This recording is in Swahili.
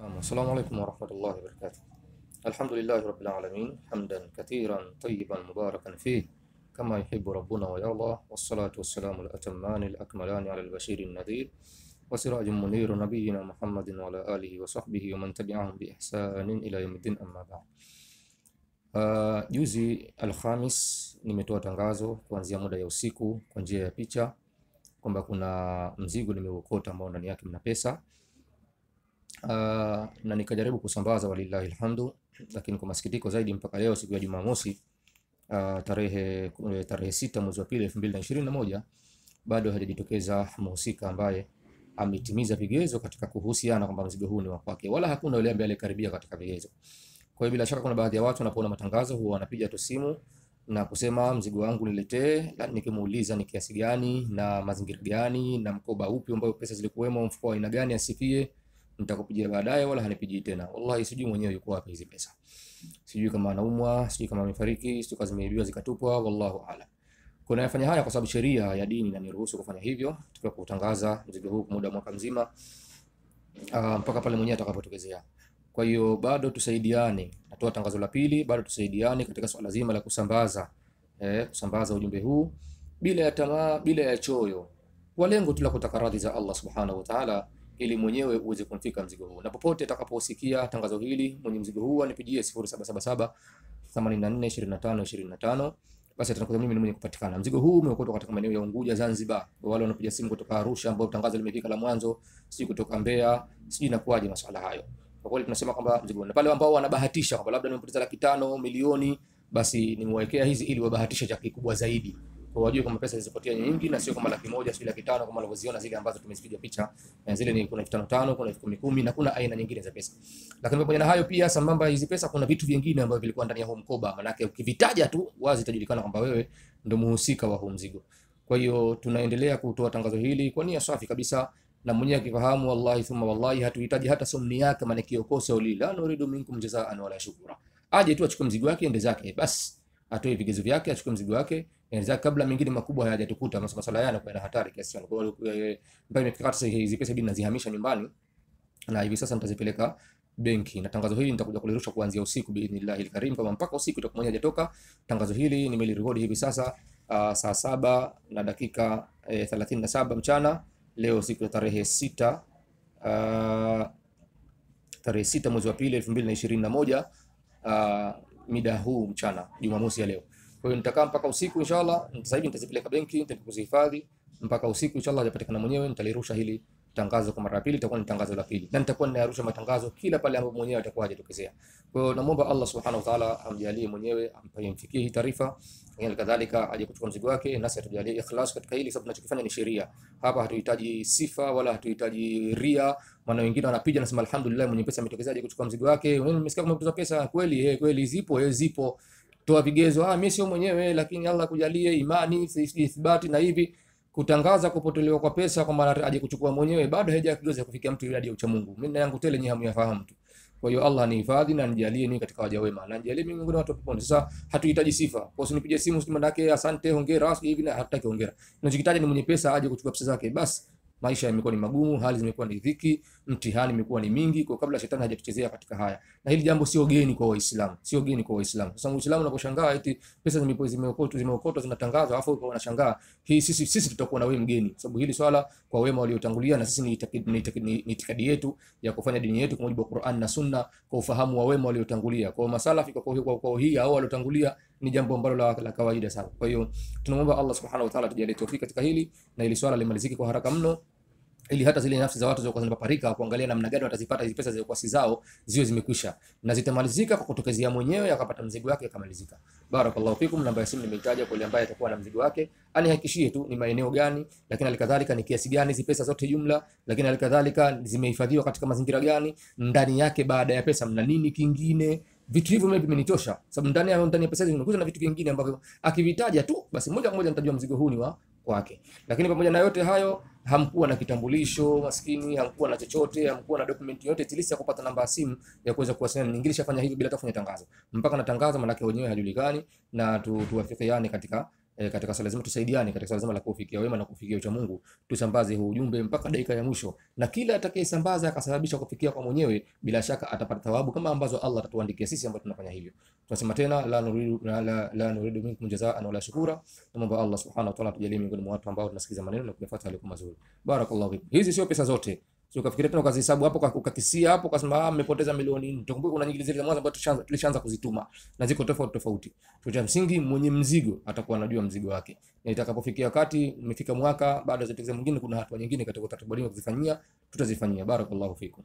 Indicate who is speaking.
Speaker 1: السلام عليكم ورحمة الله وبركاته الحمد لله رب العالمين حمدا كثيرا طيبا مباركا فيه كما يحب ربنا ويا الله والصلاة والسلام الأتمان الأكملان على البشير النذير وسراج منير نبينا محمد وعلى آله وصحبه ومن تبعهم بإحسان إلى يوم الدين أما بعد Uh, juzi Alhamis nimetoa tangazo kuanzia muda ya usiku kwa njia ya picha kwamba kuna mzigo nimeukota ambao ndani yake mna pesa Uh, na nikajaribu kusambaza walillahi alhamdu, lakini kwa masikitiko zaidi mpaka leo siku ya Jumamosi uh, tarehe eh, tarehe sita mwezi wa pili elfu mbili na ishirini na moja bado hajajitokeza mhusika ambaye ametimiza vigezo katika kuhusiana kwamba mzigo huu ni wa kwake, wala hakuna yule ambaye alikaribia katika vigezo. Kwa hiyo bila shaka kuna baadhi ya watu wanapoona matangazo huwa wanapiga tu simu na kusema mzigo wangu niletee, nikimuuliza ni kiasi gani na mazingira gani na mkoba upi ambao pesa zilikuwemo, mfuko wa aina gani, asifie nitakupigia baadaye, wala hanipigii tena. Wallahi sijui mwenyewe yuko wapi hizi pesa, sijui kama anaumwa, sijui kama amefariki, sijui kama zimeibiwa zikatupwa, wallahu aalam. Kuna yafanya haya kwa sababu sheria ya dini inaniruhusu kufanya hivyo, tukiwa kutangaza mzigo huu muda mwaka mzima uh, mpaka pale mwenyewe atakapotokezea. Kwa hiyo bado tusaidiane, natoa tangazo la pili, bado tusaidiane katika swala zima la kusambaza eh, kusambaza ujumbe huu bila ya tamaa, bila ya choyo, kwa lengo tu la kutaka radhi za Allah subhanahu wa ta'ala ili mwenyewe uweze kumfika mzigo huu. Na popote atakaposikia tangazo hili, mwenye mzigo huu anipigie 0777 84 25 basi atanakuwa mimi ni mwenye kupatikana. Mzigo huu umeokotwa katika maeneo ya Unguja, Zanzibar. Wale wanapiga simu kutoka Arusha ambao tangazo limefika la mwanzo, si kutoka Mbeya, si inakuwaje masuala hayo. Kwa kweli tunasema kwamba mzigo na pale ambao wanabahatisha kwamba labda nimepoteza laki tano milioni, basi nimewawekea hizi ili wabahatishe cha kikubwa zaidi kwa wajue kwamba pesa zilizopotea ni nyingi na sio kama laki moja sio laki tano kama unavyoziona zile ambazo tumezipiga picha eh, zile ni kuna elfu tano tano kuna elfu kumi kumi na kuna aina nyingine za pesa. Lakini pamoja na hayo pia sambamba hizi pesa kuna vitu vingine ambavyo vilikuwa ndani ya huu mkoba, manake ukivitaja tu wazi itajulikana kwamba wewe ndio mhusika wa huu mzigo. Kwa hiyo tunaendelea kutoa tangazo hili kwa nia safi kabisa na mwenyewe akifahamu, wallahi thumma wallahi, hatuhitaji hata somni yake, maana kiokosa uli la nuridu minkum jazaan wala shukura. Aje tu achukue mzigo wake ende zake, basi atoe vigezo vyake, achukue mzigo wake yani kabla mengine makubwa hayajatukuta masuala yale kwa hatari kiasi sana. Kwa hiyo mpaka nimefika sasa, hizi pesa bidi nazihamisha nyumbani na hivi sasa nitazipeleka benki na tangazo hili nitakuja kulirusha kuanzia usiku biidhnillahi alkarim, kama mpaka usiku itakuwa moja hajatoka tangazo hili. Nimelirekodi hivi sasa uh, saa saba na dakika eh, 37 mchana leo siku ya tarehe sita uh, tarehe sita mwezi wa pili elfu mbili na ishirini na moja uh, mida huu mchana Jumamosi ya leo. Kwa hiyo nitakaa mpaka usiku inshallah, sasa hivi nitazipeleka benki, nitaenda mpaka usiku inshallah, yapatikana mwenyewe, nitalirusha hili tangazo kwa mara ya pili, itakuwa ni tangazo la pili, na nitakuwa ninarusha matangazo kila pale ambapo mwenyewe atakuwa hajatokezea. Kwa hiyo namuomba Allah subhanahu wa ta'ala amjalie mwenyewe mfikie hii taarifa, na kadhalika aje kuchukua mzigo wake, nasi atujalie ikhlas katika hili, sababu tunachokifanya ni sheria. Hapa hatuhitaji sifa wala hatuhitaji ria, maana wengine wanapiga nasema alhamdulillah, mwenye pesa ametokezea aje kuchukua mzigo wake. Wewe umesikia kama pesa kweli? Eh, kweli zipo, eh zipo toa vigezo, ah, mimi sio mwenyewe, lakini Allah kujalie imani ithibati na hivi kutangaza kupotelewa kwa pesa kwamba aje kuchukua mwenyewe, bado haijakiweza kufikia mtu yule ya ucha Mungu. Mimi na yangu tele, nyinyi hamyafahamu tu. Kwa hiyo Allah nihifadhi na nijalie ni katika waja wema, na nijalie mimi miongoni watu wa peponi. Sasa hatuhitaji sifa, kwa sababu nipige simu, simu ndake, asante, hongera hivi, na hatutaki hongera. Tunachokitaji ni mwenye pesa aje kuchukua pesa zake basi maisha yamekuwa ni magumu, hali zimekuwa ni dhiki, mtihani imekuwa ni mingi, kwa kabla shetani hajatuchezea katika haya. Na hili jambo sio geni kwa Waislamu, sio geni kwa Waislamu. Sasa Muislamu unaposhangaa eti pesa zimeokotwa, zimeokotwa zinatangazwa, afu wao wanashangaa hii sisi sisi tutakuwa na wewe mgeni, sababu hili swala kwa wema waliotangulia, na sisi ni itikadi yetu ya kufanya dini yetu kwa mujibu wa Qur'an na Sunna, kwa ufahamu wa wema waliotangulia, kwa masalafi, kwa kwa hii au waliotangulia ni jambo ambalo la, la kawaida sana. Kwa hiyo tunamwomba Allah subhanahu wa ta'ala tujalie tawfiki katika hili na ili swala limalizike kwa haraka mno ili hata zile nafsi za watu zilizokuwa zinapaparika kuangalia namna gani watazipata hizo pesa zilizokuwa si zao ziwe zimekwisha na zitamalizika kwa kutokezea mwenyewe, akapata mzigo wake akamalizika. Barakallahu fikum. Namba ya simu nimeitaja kwa yule ambaye atakuwa na mzigo wake, anihakikishie tu ni maeneo gani, lakini alikadhalika ni kiasi gani hizo pesa zote jumla, lakini alikadhalika zimehifadhiwa katika mazingira gani, ndani yake baada ya pesa mna nini kingine vitu hivyo mimi vimenitosha, sababu ndani ya ndani ya pesa hizo zinakuja na vitu vingine ambavyo akivitaja tu basi moja kwa moja nitajua mzigo huu ni wa kwake. Lakini pamoja na yote hayo, hamkuwa na kitambulisho maskini, hamkuwa na chochote, hamkuwa na document yote tilisi ya kupata namba ya simu ya kuweza kuwasiliana. Ningilishafanya hivi bila hata kufanya tangazo, mpaka natangaza maana yake wenyewe hajulikani, na tu tuwafikiane yaani katika Eh, katika sala zetu tusaidiane katika sala zima la kufikia wema na kufikia ucha Mungu, tusambaze huu ujumbe mpaka dakika ya mwisho, na kila atakayesambaza akasababisha kufikia kwa mwenyewe, bila shaka atapata thawabu kama ambazo Allah atatuandikia sisi ambao tunafanya hivyo. Tunasema tena la nuridu la, la, la nuridu minkum jazaan wala shukura, na Allah subhanahu wa ta'ala tujalie miongoni mwa watu ambao tunasikiza maneno na kuyafuata yalikuwa mazuri. Barakallahu fik. Hizi sio pesa zote So kafikiria tena ukazihesabu hapo ukakisia hapo ukasema ah, mmepoteza milioni nne. Tukumbuke kuna nyingi zile za mwanzo ambazo tulishaanza tulishaanza kuzituma na ziko tofauti tofauti. Kwa cha msingi mwenye mzigo atakuwa anajua mzigo wake. Na itakapofikia wakati umefika mwaka baada ya zetu mwingine kuna hatua nyingine katika utaratibu wa kuzifanyia tutazifanyia. Barakallahu fikum.